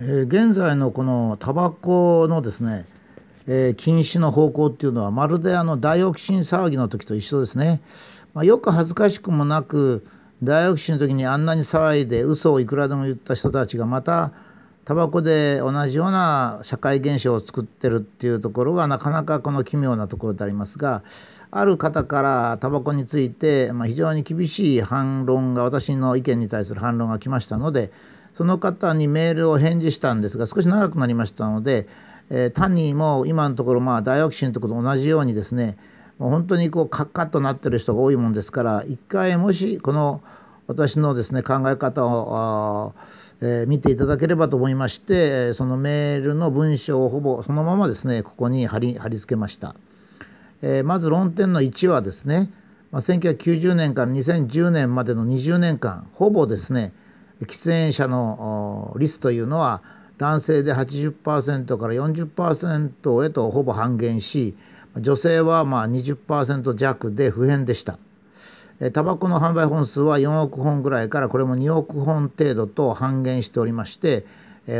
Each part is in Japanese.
えー、現在のこのタバコのですね、えー、禁止の方向っていうのはまるであのダイオキシン騒ぎの時と一緒ですね、まあ、よく恥ずかしくもなくダイオキシンの時にあんなに騒いで嘘をいくらでも言った人たちがまたタバコで同じような社会現象を作ってるっていうところがなかなかこの奇妙なところでありますがある方からタバコについて、まあ、非常に厳しい反論が私の意見に対する反論が来ましたのでその方にメールを返事したんですが少し長くなりましたので、えー、タニーも今のところまあ大オキシンとこと同じようにですねもう本当にこうカッカッとなってる人が多いもんですから一回もしこの私のですね考え方をえー、見ていただければと思いましてそのメールの文章をほぼそのままですねここに貼り貼り付けました、えー、まず論点の1はですね、まあ、1990年から2010年までの20年間ほぼですね喫煙者の率というのは男性で80%から40%へとほぼ半減し女性はまあ20%弱で不変でした。タバコの販売本数は4億本ぐらいからこれも2億本程度と半減しておりまして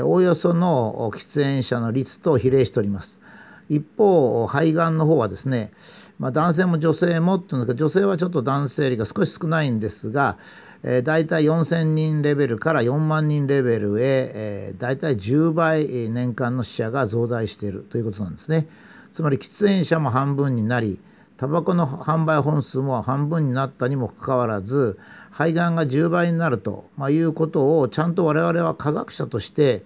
おおよその喫煙者の率と比例しております。一方肺がんの方はですねまあ、男性も女性もっていうんですが女性はちょっと男性よりが少し少ないんですが、えー、大体4,000人レベルから4万人レベルへ、えー、大体10倍年間の死者が増大しているということなんですね。つまり喫煙者も半分になりタバコの販売本数も半分になったにもかかわらず肺がんが10倍になると、まあ、いうことをちゃんと我々は科学者として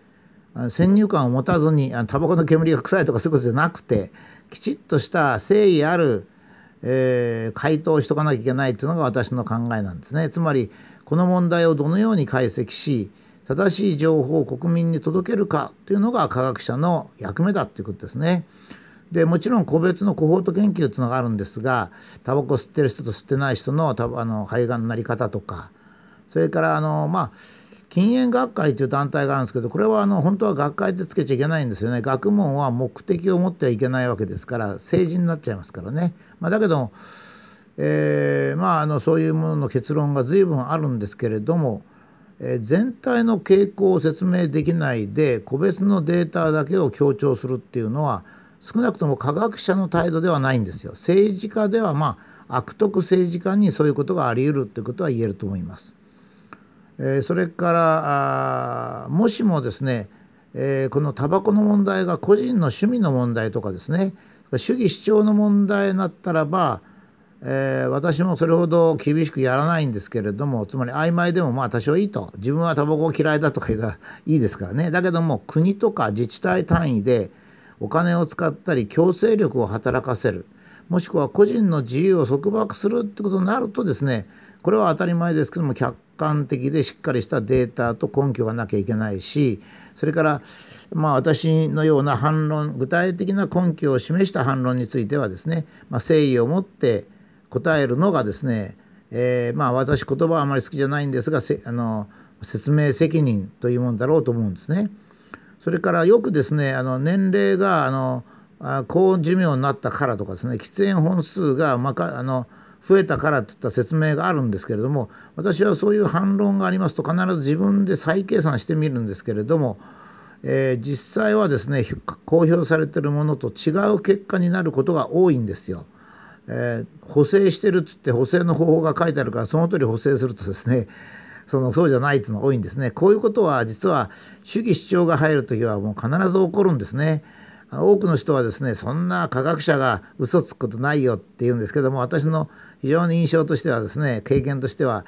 先入観を持たずにタバコの煙が臭いとかそういうことじゃなくてきちっとした誠意ある、えー、回答をしとかなきゃいけないというのが私の考えなんですね。つまりこの問題をどのように解析し正しい情報を国民に届けるかというのが科学者の役目だということですね。でもちろん個別のコホート研究というのがあるんですがタバコ吸ってる人と吸ってない人のあの肺がんのなり方とかそれからあのまあ禁煙学会という団体があるんですけどこれはあの本当は学会でつけちゃいけないんですよね学問は目的を持ってはいけないわけですから政治になっちゃいますからね、まあ、だけど、えー、まああのそういうものの結論が随分あるんですけれども、えー、全体の傾向を説明できないで個別のデータだけを強調するっていうのは少なくとも科学者の態度ではないんですよ。政治家ではまあ悪徳政治家にそういうことがあり得るということは言えると思います。えそれからもしもですね、えこのタバコの問題が個人の趣味の問題とかですね主義主張の問題になったらば、えー、私もそれほど厳しくやらないんですけれどもつまり曖昧でもまあ多少いいと自分はタバコ嫌いだとか言うら いいですからねだけども国とか自治体単位でお金を使ったり強制力を働かせるもしくは個人の自由を束縛するってことになるとですねこれは当たり前ですけども客観的でしっかりしたデータと根拠がなきゃいけないしそれからまあ私のような反論具体的な根拠を示した反論についてはですね、まあ、誠意を持って答えるのがですね、えー、まあ私言葉はあまり好きじゃないんですがあの説明責任というもんだろうと思うんですね。それからよくですねあの年齢があの高寿命になったからとかですね喫煙本数がまかあの増えたからといった説明があるんですけれども私はそういう反論がありますと必ず自分で再計算してみるんですけれども、えー、実際はですね公表されているものと違う結果になることが多いんですよ。えー、補正してるっつって補正の方法が書いてあるからその通り補正するとですね そのそうじゃないっていうのが多いんですね。こういうことは実は主義主張が入る時はもう必ず起こるんですね。多くの人はですねそんな科学者が嘘つくことないよって言うんですけども私の非常に印象としてはですね経験としては、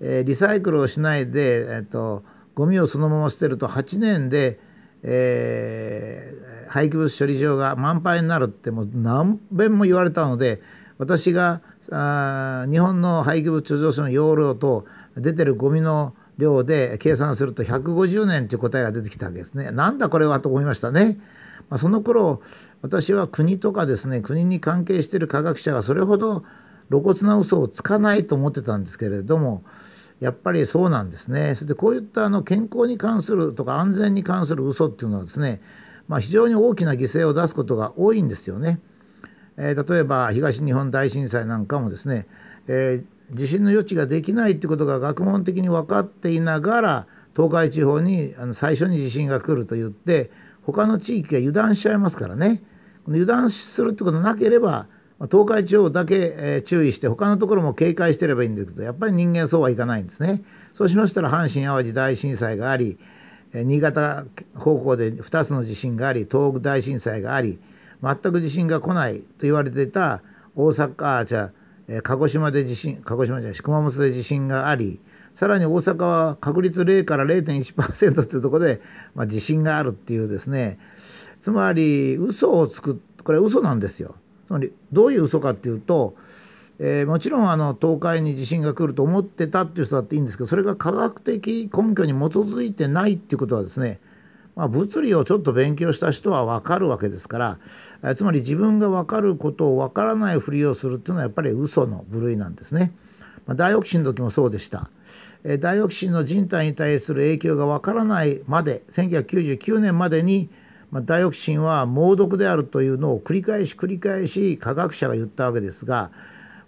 えー、リサイクルをしないで、えっと、とゴミをそのまま捨てると8年で、えー、廃棄物処理場が満杯になるってもう何遍も言われたので私があ日本の廃棄物貯蔵所の容量と出てるゴミの量で計算すると150年という答えが出てきたわけですね。なんだこれはと思いましたね。まあ、その頃私は国とかですね国に関係している科学者がそれほど露骨な嘘をつかないと思ってたんですけれどもやっぱりそうなんですね。それでこういったあの健康に関するとか安全に関する嘘っていうのはですね、まあ、非常に大きな犠牲を出すことが多いんですよね。えー、例えば東日本大震災なんかもですね、えー、地震の予知ができないってことが学問的に分かっていながら東海地方にあの最初に地震が来ると言って他の地域が油断しちゃいますからね。この油断するってことなければ東海地方だけ、え注意して他のところも警戒してればいいんですけどやっぱり人間そうはいかないんですね。そうしましたら阪神・淡路大震災があり新潟方向で2つの地震があり東北大震災があり全く地震が来ないと言われていた大阪じゃあ鹿児島で地震鹿児島じゃない熊本で地震がありさらに大阪は確率0から0.1%っていうところで、まあ、地震があるっていうですねつまり嘘をつくこれ嘘なんですよ。つまりどういう嘘かっていうと、えー、もちろんあの東海に地震が来ると思ってたっていう人だっていいんですけどそれが科学的根拠に基づいてないっていうことはですねまあ、物理をちょっと勉強した人は分かるわけですからえつまり自分が分かることを分からないふりをするっていうのはやっぱり嘘の部類なんですね。まあ、ダイオキシンの時もそうでした。えダイオキシンの人体に対する影響が分からないまで1999年までにまあ、ダイオキシンは猛毒であるというのを繰り返し繰り返し科学者が言ったわけですが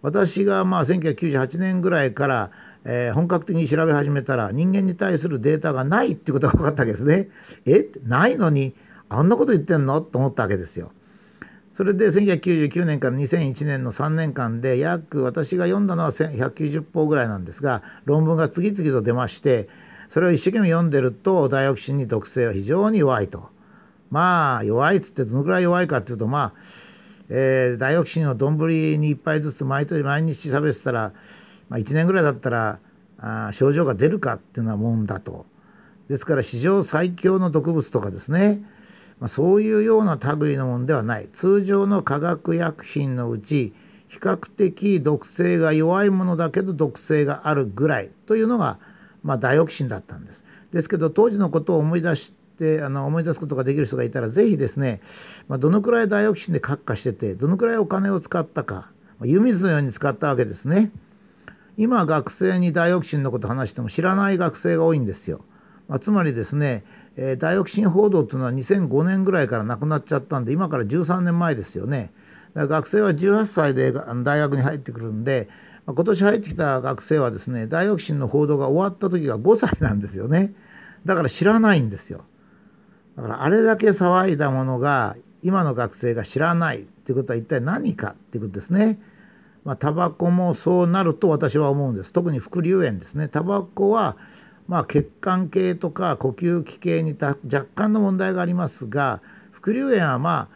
私がまあ1998年ぐらいから、えー、本格的に調べ始めたら人間に対するデータがないってことが分かったわけですね。えないのにあんなこと言ってんのと思ったわけですよ。それで1999年から2001年の3年間で約私が読んだのは190本ぐらいなんですが論文が次々と出ましてそれを一生懸命読んでるとダイオキシンに毒性は非常に弱いと。まあ弱いっつってどのくらい弱いかっていうとまあ、えー、ダイオキシンを丼に1杯ずつ毎年毎日食べてたら、まあ、1年ぐらいだったらあ症状が出るかっていうのはもんだと。ですから史上最強の毒物とかですね、まあ、そういうような類のもんではない通常の化学薬品のうち比較的毒性が弱いものだけど毒性があるぐらいというのが、まあ、ダイオキシンだったんです。ですけど当時のことを思い出しであの思い出すことができる人がいたら是非ですね、まあ、どのくらいダイオキシンで閣下しててどのくらいお金を使ったか、まあ、湯水のように使ったわけですね。今学生にダイオキシンのこと話しても知らない学生が多いんですよ。まあ、つまりですね、えー、ダイオキシン報道というのは2005年ぐらいからなくなっちゃったんで今から13年前ですよね。学生は18歳で大学に入ってくるんで、ま今年入ってきた学生はですねダイオキシンの報道が終わった時が5歳なんですよね。だから知らないんですよ。だからあれだけ騒いだものが今の学生が知らないっていうことは一体何かっていうことですね。まあ、タバコもそうなると私は思うんです。特に副流炎ですね。タバコはまあ、血管系とか呼吸器系にた若干の問題がありますが副流炎はまあ、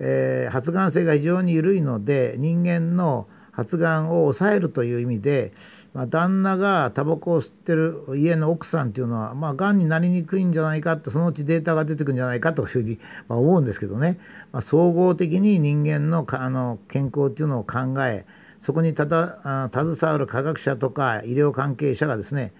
えー、発がん性が非常に緩いので人間の発がんを抑えるという意味でまあ、旦那がタバコを吸ってる家の奥さんっていうのはまあがんになりにくいんじゃないかってそのうちデータが出てくるんじゃないかというふうに、まあ、思うんですけどね、まあ、総合的に人間のあの健康っていうのを考えそこにたた携わる科学者とか医療関係者がですね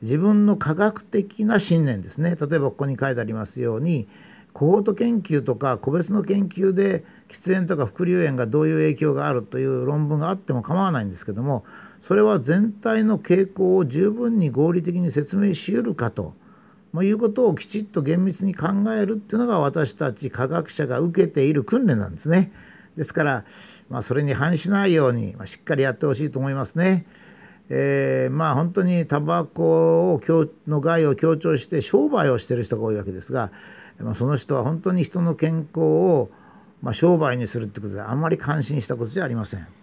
自分の科学的な信念ですね例えばここに書いてありますようにコホート研究とか個別の研究で喫煙とか副流煙がどういう影響があるという論文があっても構わないんですけどもそれは全体の傾向を十分に合理的に説明しうるかと、まあ、いうことをきちっと厳密に考えるっていうのが私たち科学者が受けている訓練なんですね。ですから、まあ、それに反しないように、まあ、しっかりやってほしいと思いますね。えー、まあ本当にタバコをの害を強調して商売をしてる人が多いわけですが、まあ、その人は本当に人の健康を、まあ、商売にするってことであんまり感心したことじゃありません。